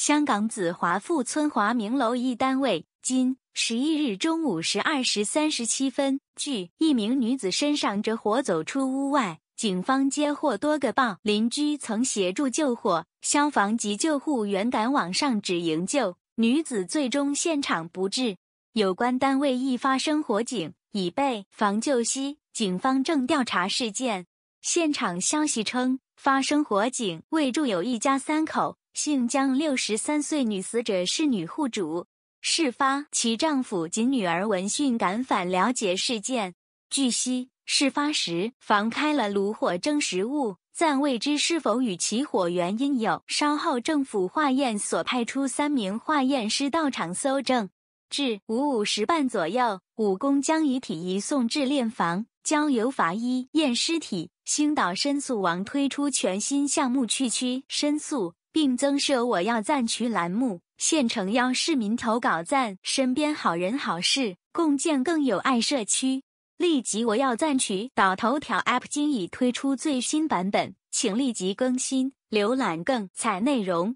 香港紫华富村华明楼一单位，今十一日中午十二时三十七分，据一名女子身上着火走出屋外，警方接获多个报，邻居曾协助救火，消防及救护员赶往上址营救，女子最终现场不治。有关单位已发生火警，已被防救熄，警方正调查事件。现场消息称，发生火警未住有一家三口。姓将六十三岁女死者是女户主，事发其丈夫及女儿闻讯赶返了解事件。据悉，事发时房开了炉火蒸食物，暂未知是否与起火原因有。稍后政府化验所派出三名化验师到场搜证。至五五时半左右，武功将遗体移送至殓房，交由法医验尸体。星岛申诉王推出全新项目“去区申诉”。并增设“我要赞”区栏目，现诚邀市民投稿赞身边好人好事，共建更有爱社区。立即“我要赞”取到头条 App，今已推出最新版本，请立即更新，浏览更彩内容。